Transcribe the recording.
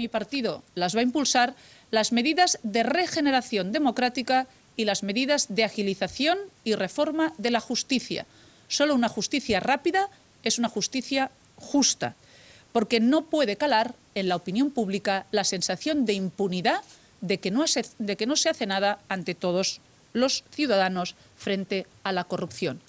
Mi partido las va a impulsar las medidas de regeneración democrática y las medidas de agilización y reforma de la justicia. Solo una justicia rápida es una justicia justa, porque no puede calar en la opinión pública la sensación de impunidad de que no, de que no se hace nada ante todos los ciudadanos frente a la corrupción.